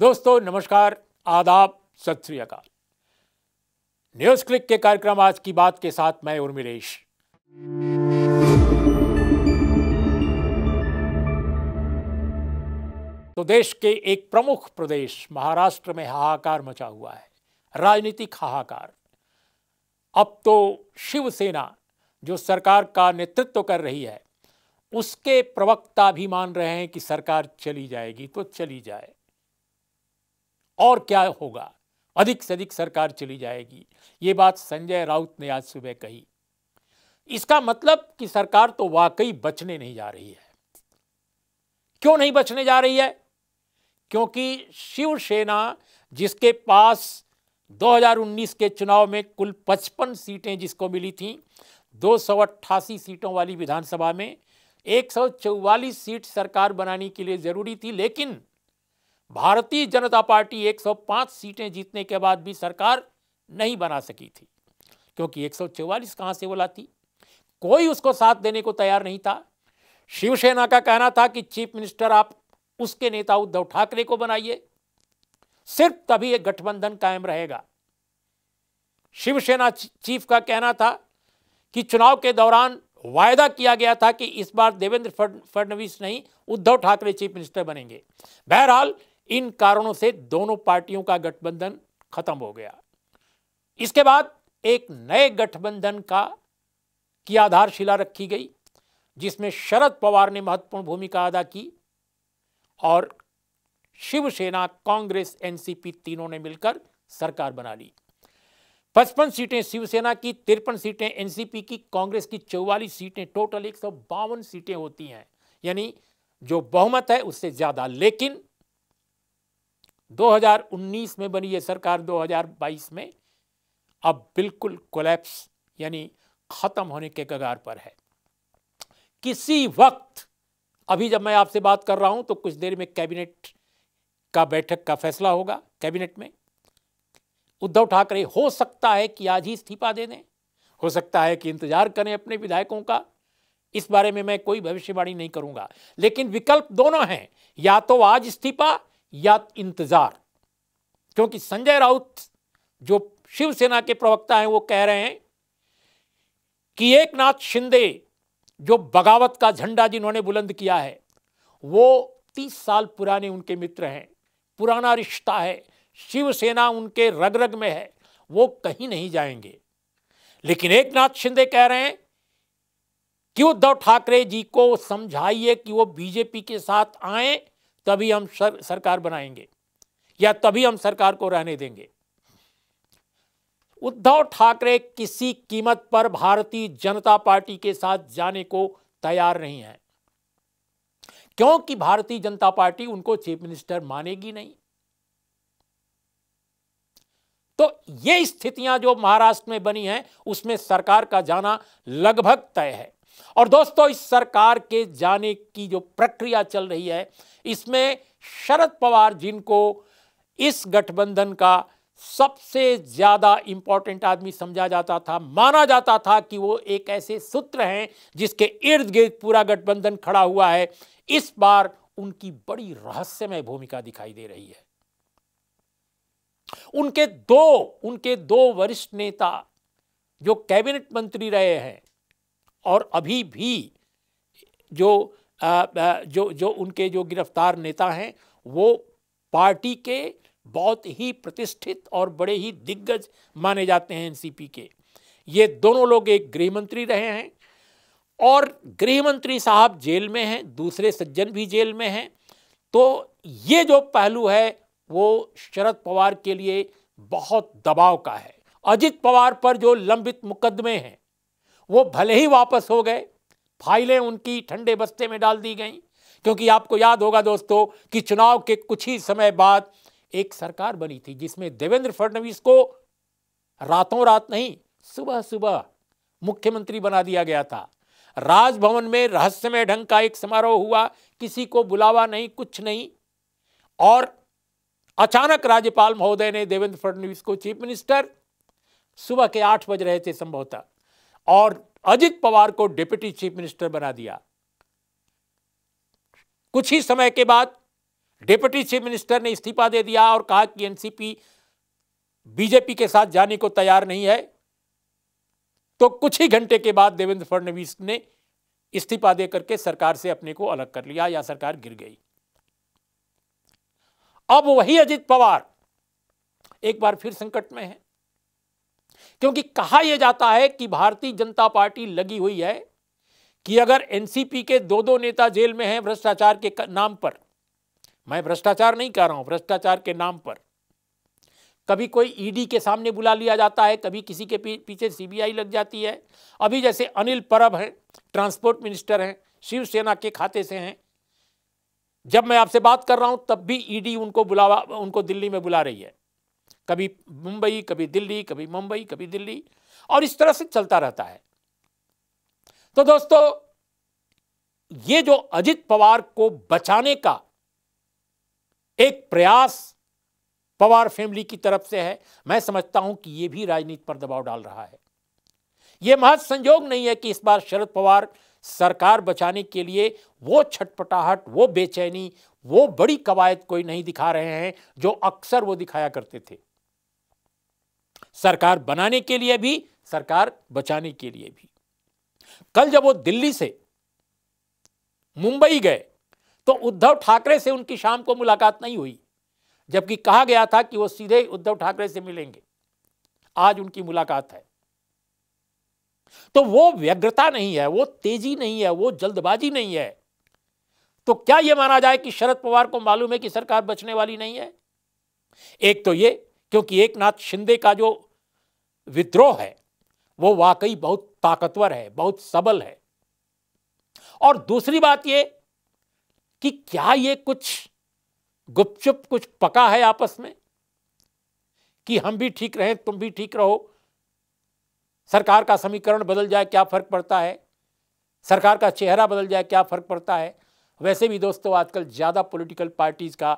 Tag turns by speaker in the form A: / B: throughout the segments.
A: दोस्तों नमस्कार आदाब सत श्री अकाल न्यूज क्लिक के कार्यक्रम आज की बात के साथ मैं उर्मिलेश तो देश के एक प्रमुख प्रदेश महाराष्ट्र में हाहाकार मचा हुआ है राजनीतिक हाहाकार अब तो शिवसेना जो सरकार का नेतृत्व कर रही है उसके प्रवक्ता भी मान रहे हैं कि सरकार चली जाएगी तो चली जाए और क्या होगा अधिक से अधिक सरकार चली जाएगी ये बात संजय राउत ने आज सुबह कही इसका मतलब कि सरकार तो वाकई बचने नहीं जा रही है क्यों नहीं बचने जा रही है क्योंकि शिवसेना जिसके पास 2019 के चुनाव में कुल 55 सीटें जिसको मिली थी दो सीटों वाली विधानसभा में एक सीट सरकार बनाने के लिए ज़रूरी थी लेकिन भारतीय जनता पार्टी 105 सीटें जीतने के बाद भी सरकार नहीं बना सकी थी क्योंकि 144 कहां से बोला थी कोई उसको साथ देने को तैयार नहीं था शिवसेना का कहना था कि चीफ मिनिस्टर आप उसके नेता उद्धव ठाकरे को बनाइए सिर्फ तभी एक गठबंधन कायम रहेगा शिवसेना चीफ का कहना था कि चुनाव के दौरान वायदा किया गया था कि इस बार देवेंद्र फडणवीस नहीं उद्धव ठाकरे चीफ मिनिस्टर बनेंगे बहरहाल इन कारणों से दोनों पार्टियों का गठबंधन खत्म हो गया इसके बाद एक नए गठबंधन का की आधारशिला रखी गई जिसमें शरद पवार ने महत्वपूर्ण भूमिका अदा की और शिवसेना कांग्रेस एनसीपी तीनों ने मिलकर सरकार बना ली पचपन सीटें शिवसेना की तिरपन सीटें एनसीपी की कांग्रेस की चौवालीस सीटें टोटल एक सीटें होती हैं यानी जो बहुमत है उससे ज़्यादा लेकिन 2019 में बनी ये सरकार 2022 में अब बिल्कुल कोलैप्स यानी ख़त्म होने के कगार पर है किसी वक्त अभी जब मैं आपसे बात कर रहा हूं तो कुछ देर में कैबिनेट का बैठक का फैसला होगा कैबिनेट में उद्धव ठाकरे हो सकता है कि आज ही इस्तीफा दे दें हो सकता है कि इंतजार करें अपने विधायकों का इस बारे में मैं कोई भविष्यवाणी नहीं करूंगा लेकिन विकल्प दोनों हैं या तो आज इस्तीफा या इंतज़ार क्योंकि संजय राउत जो शिवसेना के प्रवक्ता हैं वो कह रहे हैं कि एक नाथ शिंदे जो बगावत का झंडा जिन्होंने बुलंद किया है वो तीस साल पुराने उनके मित्र हैं पुराना रिश्ता है शिवसेना उनके रग रग में है वो कहीं नहीं जाएंगे लेकिन एक नाथ शिंदे कह रहे हैं कि उद्धव ठाकरे जी को समझाइए कि वो बीजेपी के साथ आए तभी हम सर, सरकार बनाएंगे या तभी हम सरकार को रहने देंगे उद्धव ठाकरे किसी कीमत पर भारतीय जनता पार्टी के साथ जाने को तैयार नहीं है क्योंकि भारतीय जनता पार्टी उनको चीफ मिनिस्टर मानेगी नहीं तो ये स्थितियां जो महाराष्ट्र में बनी हैं उसमें सरकार का जाना लगभग तय है और दोस्तों इस सरकार के जाने की जो प्रक्रिया चल रही है इसमें शरद पवार जिनको इस गठबंधन का सबसे ज़्यादा इंपॉर्टेंट आदमी समझा जाता था माना जाता था कि वो एक ऐसे सूत्र हैं जिसके इर्द गिर्द पूरा गठबंधन खड़ा हुआ है इस बार उनकी बड़ी रहस्यमय भूमिका दिखाई दे रही है उनके दो उनके दो वरिष्ठ नेता जो कैबिनेट मंत्री रहे हैं और अभी भी जो आ, जो जो उनके जो गिरफ्तार नेता हैं वो पार्टी के बहुत ही प्रतिष्ठित और बड़े ही दिग्गज माने जाते हैं एनसीपी के ये दोनों लोग एक गृह मंत्री रहे हैं और गृह मंत्री साहब जेल में हैं दूसरे सज्जन भी जेल में हैं तो ये जो पहलू है वो शरद पवार के लिए बहुत दबाव का है अजित पवार पर जो लंबित मुकदमे हैं वो भले ही वापस हो गए फाइलें उनकी ठंडे बस्ते में डाल दी गई क्योंकि आपको याद होगा दोस्तों कि चुनाव के कुछ ही समय बाद एक सरकार बनी थी जिसमें देवेंद्र फडणवीस को रातों रात नहीं सुबह सुबह मुख्यमंत्री बना दिया गया था राजभवन में रहस्यमय ढंग का एक समारोह हुआ किसी को बुलावा नहीं कुछ नहीं और अचानक राज्यपाल महोदय ने देवेंद्र फडणवीस को चीफ मिनिस्टर सुबह के आठ बज रहे थे संभवतः और अजित पवार को डिप्टी चीफ मिनिस्टर बना दिया कुछ ही समय के बाद डिप्टी चीफ मिनिस्टर ने इस्तीफा दे दिया और कहा कि एनसीपी बीजेपी के साथ जाने को तैयार नहीं है तो कुछ ही घंटे के बाद देवेंद्र फडणवीस ने इस्तीफा दे करके सरकार से अपने को अलग कर लिया या सरकार गिर गई अब वही अजित पवार एक बार फिर संकट में है क्योंकि कहा यह जाता है कि भारतीय जनता पार्टी लगी हुई है कि अगर एनसीपी के दो दो नेता जेल में हैं भ्रष्टाचार के नाम पर मैं भ्रष्टाचार नहीं कह रहा हूं भ्रष्टाचार के नाम पर कभी कोई ईडी के सामने बुला लिया जाता है कभी किसी के पीछे सीबीआई लग जाती है अभी जैसे अनिल परब हैं ट्रांसपोर्ट मिनिस्टर हैं शिवसेना के खाते से हैं जब मैं आपसे बात कर रहा हूं तब भी ईडी उनको बुलावा उनको दिल्ली में बुला रही है कभी मुंबई कभी दिल्ली कभी मुंबई कभी दिल्ली और इस तरह से चलता रहता है तो दोस्तों ये जो अजित पवार को बचाने का एक प्रयास पवार फैमिली की तरफ से है मैं समझता हूं कि यह भी राजनीति पर दबाव डाल रहा है यह महज संयोग नहीं है कि इस बार शरद पवार सरकार बचाने के लिए वो छटपटाहट वो बेचैनी वो बड़ी कवायद कोई नहीं दिखा रहे हैं जो अक्सर वो दिखाया करते थे सरकार बनाने के लिए भी सरकार बचाने के लिए भी कल जब वो दिल्ली से मुंबई गए तो उद्धव ठाकरे से उनकी शाम को मुलाकात नहीं हुई जबकि कहा गया था कि वो सीधे उद्धव ठाकरे से मिलेंगे आज उनकी मुलाकात है तो वो व्यग्रता नहीं है वो तेजी नहीं है वो जल्दबाजी नहीं है तो क्या यह माना जाए कि शरद पवार को मालूम है कि सरकार बचने वाली नहीं है एक तो यह क्योंकि एक नाथ शिंदे का जो विद्रोह है वो वाकई बहुत ताकतवर है बहुत सबल है और दूसरी बात ये कि क्या ये कुछ गुपचुप कुछ पका है आपस में कि हम भी ठीक रहें तुम भी ठीक रहो सरकार का समीकरण बदल जाए क्या फर्क पड़ता है सरकार का चेहरा बदल जाए क्या फर्क पड़ता है वैसे भी दोस्तों आजकल ज़्यादा पॉलिटिकल पार्टीज़ का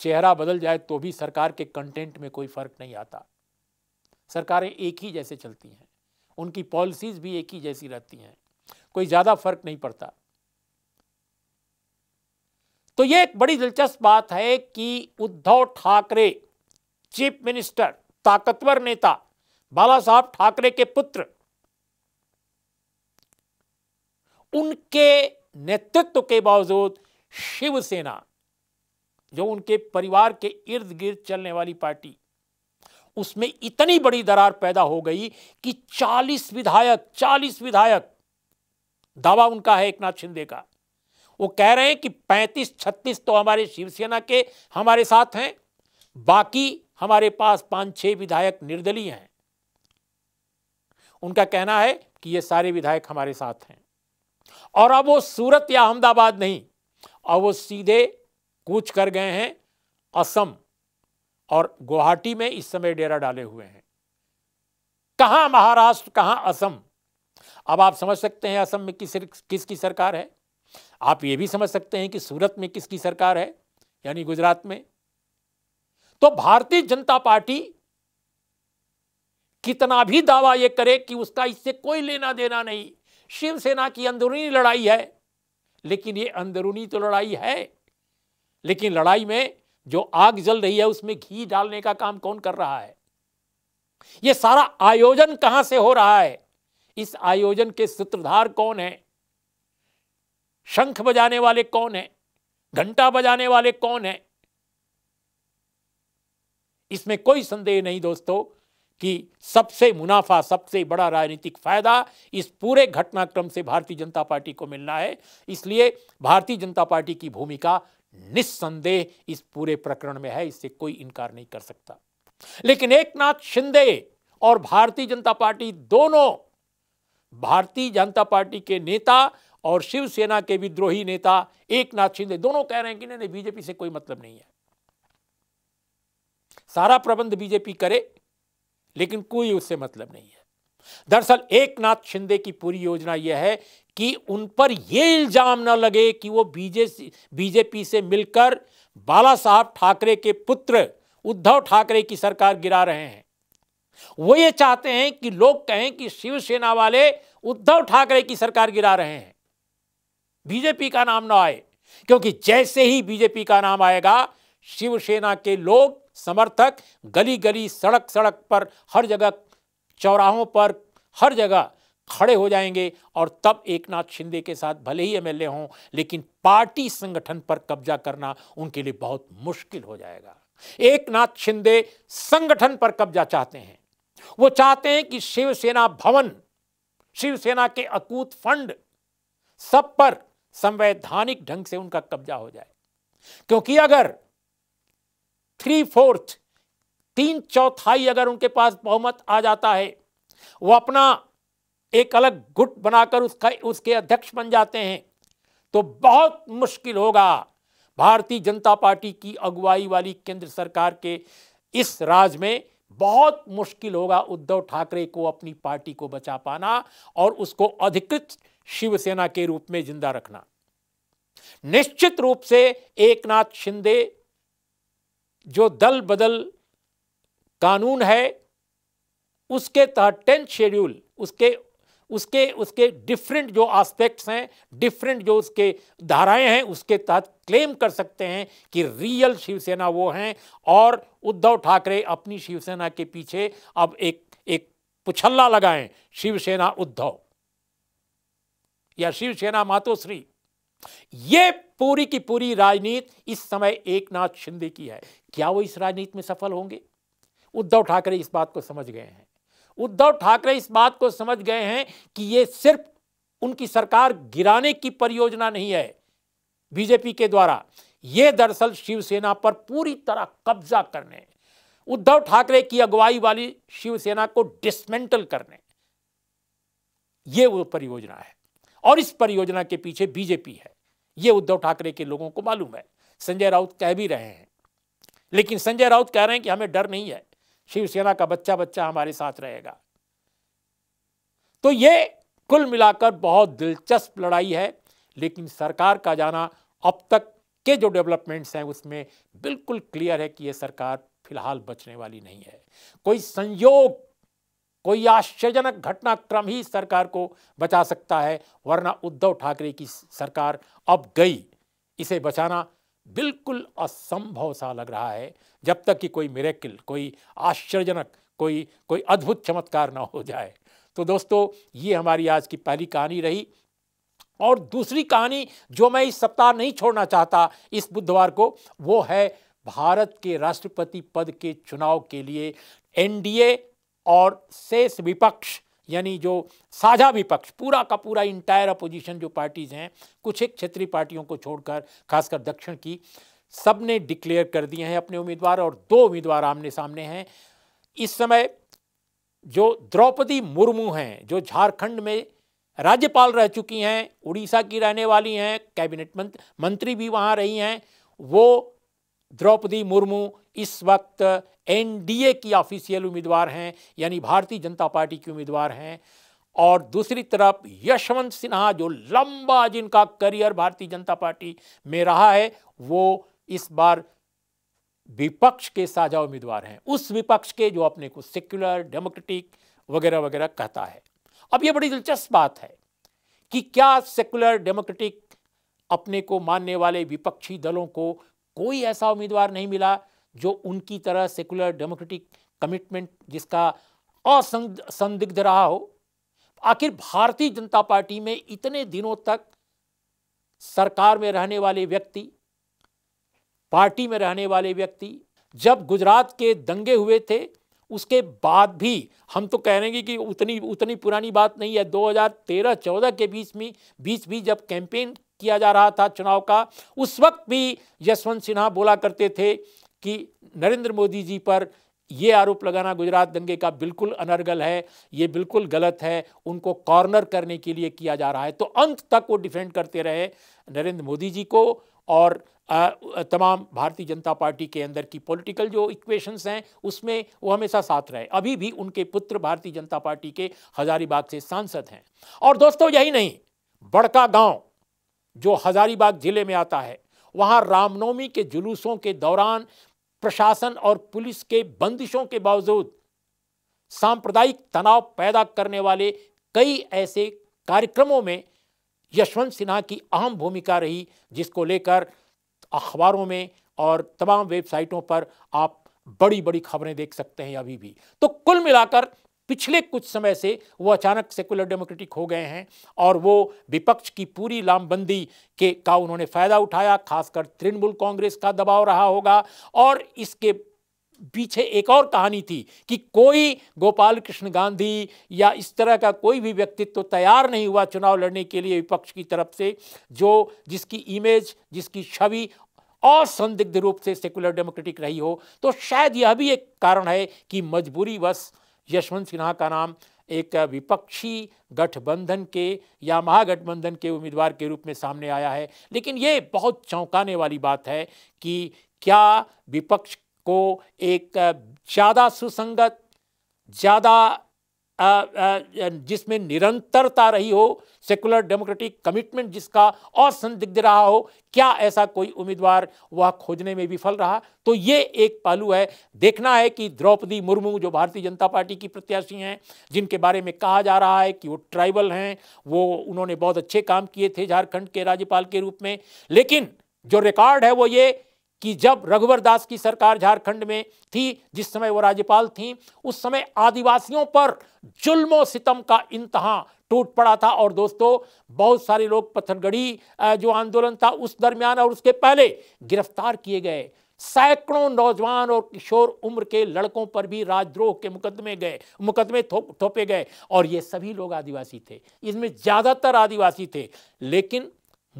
A: चेहरा बदल जाए तो भी सरकार के कंटेंट में कोई फर्क नहीं आता सरकारें एक ही जैसे चलती हैं उनकी पॉलिसीज भी एक ही जैसी रहती हैं कोई ज़्यादा फर्क नहीं पड़ता तो यह एक बड़ी दिलचस्प बात है कि उद्धव ठाकरे चीफ मिनिस्टर ताकतवर नेता बाला साहब ठाकरे के पुत्र उनके नेतृत्व के बावजूद शिवसेना जो उनके परिवार के इर्द गिर्द चलने वाली पार्टी उसमें इतनी बड़ी दरार पैदा हो गई कि 40 विधायक 40 विधायक दावा उनका है एक नाथ शिंदे का वो कह रहे हैं कि 35 36 तो हमारे शिवसेना के हमारे साथ हैं बाकी हमारे पास पांच छह विधायक निर्दलीय हैं उनका कहना है कि ये सारे विधायक हमारे साथ हैं और अब वो सूरत या अहमदाबाद नहीं और वो सीधे कूच कर गए हैं असम और गुवाहाटी में इस समय डेरा डाले हुए हैं कहां महाराष्ट्र कहां असम अब आप समझ सकते हैं असम में किस किसकी सरकार है आप यह भी समझ सकते हैं कि सूरत में किसकी सरकार है यानी गुजरात में तो भारतीय जनता पार्टी कितना भी दावा यह करे कि उसका इससे कोई लेना देना नहीं शिवसेना की अंदरूनी लड़ाई है लेकिन यह अंदरूनी तो लड़ाई है लेकिन लड़ाई में जो आग जल रही है उसमें घी डालने का काम कौन कर रहा है यह सारा आयोजन कहां से हो रहा है इस आयोजन के सूत्रधार कौन है शंख बजाने वाले कौन है घंटा बजाने वाले कौन है इसमें कोई संदेह नहीं दोस्तों कि सबसे मुनाफा सबसे बड़ा राजनीतिक फायदा इस पूरे घटनाक्रम से भारतीय जनता पार्टी को मिलना है इसलिए भारतीय जनता पार्टी की भूमिका निस्संदेह इस पूरे प्रकरण में है इससे कोई इनकार नहीं कर सकता लेकिन एक नाथ शिंदे और भारतीय जनता पार्टी दोनों भारतीय जनता पार्टी के नेता और शिवसेना के विद्रोही नेता एक नाथ शिंदे दोनों कह रहे हैं कि नहीं नहीं बीजेपी से कोई मतलब नहीं है सारा प्रबंध बीजेपी करे लेकिन कोई उससे मतलब नहीं है दरअसल एक नाथ शिंदे की पूरी योजना यह है कि उन पर यह इल्ज़ाम न लगे कि वो बीजेपी बीजेपी से मिलकर बाला साहब ठाकरे के पुत्र उद्धव ठाकरे की सरकार गिरा रहे हैं वो ये चाहते हैं कि लोग कहें कि शिवसेना वाले उद्धव ठाकरे की सरकार गिरा रहे हैं बीजेपी का नाम ना आए क्योंकि जैसे ही बीजेपी का नाम आएगा शिवसेना के लोग समर्थक गली गली सड़क सड़क पर हर जगह चौराहों पर हर जगह खड़े हो जाएंगे और तब एक नाथ शिंदे के साथ भले ही एमएलए हों लेकिन पार्टी संगठन पर कब्जा करना उनके लिए बहुत मुश्किल हो जाएगा एक नाथ शिंदे संगठन पर कब्जा चाहते हैं वो चाहते हैं कि शिवसेना भवन शिवसेना के अकूत फंड सब पर संवैधानिक ढंग से उनका कब्जा हो जाए क्योंकि अगर थ्री फोर्थ तीन चौथाई अगर उनके पास बहुमत आ जाता है वो अपना एक अलग गुट बनाकर उसका उसके अध्यक्ष बन जाते हैं तो बहुत मुश्किल होगा भारतीय जनता पार्टी की अगुवाई वाली केंद्र सरकार के इस राज में बहुत मुश्किल होगा उद्धव ठाकरे को अपनी पार्टी को बचा पाना और उसको अधिकृत शिवसेना के रूप में जिंदा रखना निश्चित रूप से एकनाथ शिंदे जो दल बदल कानून है उसके तहत टेंथ शेड्यूल उसके उसके उसके डिफरेंट जो आस्पेक्ट्स हैं डिफरेंट जो उसके धाराएं हैं उसके तहत क्लेम कर सकते हैं कि रियल शिवसेना वो हैं और उद्धव ठाकरे अपनी शिवसेना के पीछे अब एक एक पुछल्ला लगाएं शिवसेना उद्धव या शिवसेना मातोश्री ये पूरी की पूरी राजनीति इस समय एक नाथ शिंदे की है क्या वो इस राजनीति में सफल होंगे उद्धव ठाकरे इस बात को समझ गए हैं उद्धव ठाकरे इस बात को समझ गए हैं कि ये सिर्फ उनकी सरकार गिराने की परियोजना नहीं है बीजेपी के द्वारा यह दरअसल शिवसेना पर पूरी तरह कब्जा करने उद्धव ठाकरे की अगुवाई वाली शिवसेना को डिसमेंटल करने ये वो परियोजना है और इस परियोजना के पीछे बीजेपी है यह उद्धव ठाकरे के लोगों को मालूम है संजय राउत कह भी रहे हैं लेकिन संजय राउत कह रहे हैं कि हमें डर नहीं है शिवसेना का बच्चा बच्चा हमारे साथ रहेगा तो ये कुल मिलाकर बहुत दिलचस्प लड़ाई है लेकिन सरकार का जाना अब तक के जो डेवलपमेंट्स हैं उसमें बिल्कुल क्लियर है कि यह सरकार फिलहाल बचने वाली नहीं है कोई संयोग कोई आश्चर्यजनक घटनाक्रम ही सरकार को बचा सकता है वरना उद्धव ठाकरे की सरकार अब गई इसे बचाना बिल्कुल असंभव सा लग रहा है जब तक कि कोई मेरेकिल कोई आश्चर्यजनक कोई कोई अद्भुत चमत्कार ना हो जाए तो दोस्तों ये हमारी आज की पहली कहानी रही और दूसरी कहानी जो मैं इस सप्ताह नहीं छोड़ना चाहता इस बुधवार को वो है भारत के राष्ट्रपति पद के चुनाव के लिए एनडीए और शेष विपक्ष यानी जो साझा विपक्ष पूरा का पूरा इंटायर अपोजिशन जो पार्टीज़ हैं कुछ एक क्षेत्रीय पार्टियों को छोड़कर खासकर दक्षिण की सब ने डिक्लेयर कर दिए हैं अपने उम्मीदवार और दो उम्मीदवार आमने सामने हैं इस समय जो द्रौपदी मुर्मू हैं जो झारखंड में राज्यपाल रह चुकी हैं उड़ीसा की रहने वाली हैं कैबिनेट मंत्री भी वहाँ रही हैं वो द्रौपदी मुर्मू इस वक्त एनडीए की ऑफिशियल उम्मीदवार हैं यानी भारतीय जनता पार्टी की उम्मीदवार हैं और दूसरी तरफ यशवंत सिन्हा जो लंबा जिनका करियर भारतीय जनता पार्टी में रहा है वो इस बार विपक्ष के साझा उम्मीदवार हैं उस विपक्ष के जो अपने को सेक्युलर डेमोक्रेटिक वगैरह वगैरह कहता है अब ये बड़ी दिलचस्प बात है कि क्या सेक्युलर डेमोक्रेटिक अपने को मानने वाले विपक्षी दलों को कोई ऐसा उम्मीदवार नहीं मिला जो उनकी तरह सेकुलर डेमोक्रेटिक कमिटमेंट जिसका असंदिग्ध रहा हो आखिर भारतीय जनता पार्टी में इतने दिनों तक सरकार में रहने वाले व्यक्ति पार्टी में रहने वाले व्यक्ति जब गुजरात के दंगे हुए थे उसके बाद भी हम तो कह रहे हैं कि उतनी उतनी पुरानी बात नहीं है 2013-14 के बीच में बीच भी जब कैंपेन किया जा रहा था चुनाव का उस वक्त भी यशवंत सिन्हा बोला करते थे कि नरेंद्र मोदी जी पर ये आरोप लगाना गुजरात दंगे का बिल्कुल अनर्गल है ये बिल्कुल गलत है उनको कॉर्नर करने के लिए किया जा रहा है तो अंत तक वो डिफेंड करते रहे नरेंद्र मोदी जी को और तमाम भारतीय जनता पार्टी के अंदर की पॉलिटिकल जो इक्वेशंस हैं उसमें वो हमेशा साथ रहे अभी भी उनके पुत्र भारतीय जनता पार्टी के हजारीबाग से सांसद हैं और दोस्तों यही नहीं बड़का गांव जो हजारीबाग ज़िले में आता है वहाँ रामनवमी के जुलूसों के दौरान प्रशासन और पुलिस के बंदिशों के बावजूद सांप्रदायिक तनाव पैदा करने वाले कई ऐसे कार्यक्रमों में यशवंत सिन्हा की अहम भूमिका रही जिसको लेकर अखबारों में और तमाम वेबसाइटों पर आप बड़ी बड़ी खबरें देख सकते हैं अभी भी तो कुल मिलाकर पिछले कुछ समय से वो अचानक सेकुलर डेमोक्रेटिक हो गए हैं और वो विपक्ष की पूरी लामबंदी के का उन्होंने फ़ायदा उठाया खासकर तृणमूल कांग्रेस का दबाव रहा होगा और इसके पीछे एक और कहानी थी कि कोई गोपाल कृष्ण गांधी या इस तरह का कोई भी व्यक्तित्व तो तैयार नहीं हुआ चुनाव लड़ने के लिए विपक्ष की तरफ से जो जिसकी इमेज जिसकी छवि और संदिग्ध रूप से सेकुलर डेमोक्रेटिक रही हो तो शायद यह भी एक कारण है कि मजबूरी बस यशवंत सिन्हा का नाम एक विपक्षी गठबंधन के या महागठबंधन के उम्मीदवार के रूप में सामने आया है लेकिन ये बहुत चौंकाने वाली बात है कि क्या विपक्ष को एक ज़्यादा सुसंगत ज़्यादा जिसमें निरंतरता रही हो सेकुलर डेमोक्रेटिक कमिटमेंट जिसका और संदिग्ध रहा हो क्या ऐसा कोई उम्मीदवार वह खोजने में विफल रहा तो ये एक पहलू है देखना है कि द्रौपदी मुर्मू जो भारतीय जनता पार्टी की प्रत्याशी हैं जिनके बारे में कहा जा रहा है कि वो ट्राइबल हैं वो उन्होंने बहुत अच्छे काम किए थे झारखंड के राज्यपाल के रूप में लेकिन जो रिकॉर्ड है वो ये कि जब रघुवर दास की सरकार झारखंड में थी जिस समय वो राज्यपाल थी उस समय आदिवासियों पर जुल्मो सितम का इंतहा टूट पड़ा था और दोस्तों बहुत सारे लोग पत्थरगढ़ी जो आंदोलन था उस दरमियान और उसके पहले गिरफ्तार किए गए सैकड़ों नौजवान और किशोर उम्र के लड़कों पर भी राजद्रोह के मुकदमे गए मुकदमे थोपे गए और ये सभी लोग आदिवासी थे इसमें ज़्यादातर आदिवासी थे लेकिन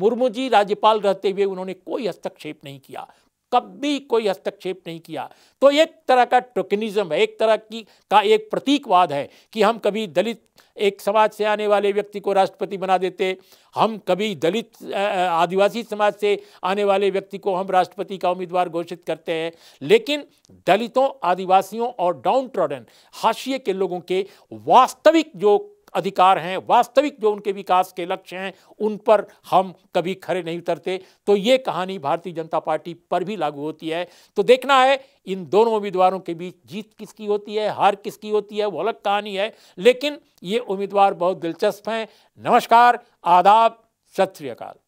A: मुर्मू जी राज्यपाल रहते हुए उन्होंने कोई हस्तक्षेप नहीं किया कभी कोई हस्तक्षेप नहीं किया तो एक तरह का टोकनिज्म है एक तरह की का एक प्रतीकवाद है कि हम कभी दलित एक समाज से आने वाले व्यक्ति को राष्ट्रपति बना देते हम कभी दलित आदिवासी समाज से आने वाले व्यक्ति को हम राष्ट्रपति का उम्मीदवार घोषित करते हैं लेकिन दलितों आदिवासियों और डाउन ट्रॉडन हाशिए के लोगों के वास्तविक जो अधिकार हैं वास्तविक जो उनके विकास के लक्ष्य हैं उन पर हम कभी खड़े नहीं उतरते तो ये कहानी भारतीय जनता पार्टी पर भी लागू होती है तो देखना है इन दोनों उम्मीदवारों के बीच जीत किसकी होती है हार किसकी होती है वो अलग कहानी है लेकिन ये उम्मीदवार बहुत दिलचस्प हैं नमस्कार आदाब सत श्रीकाल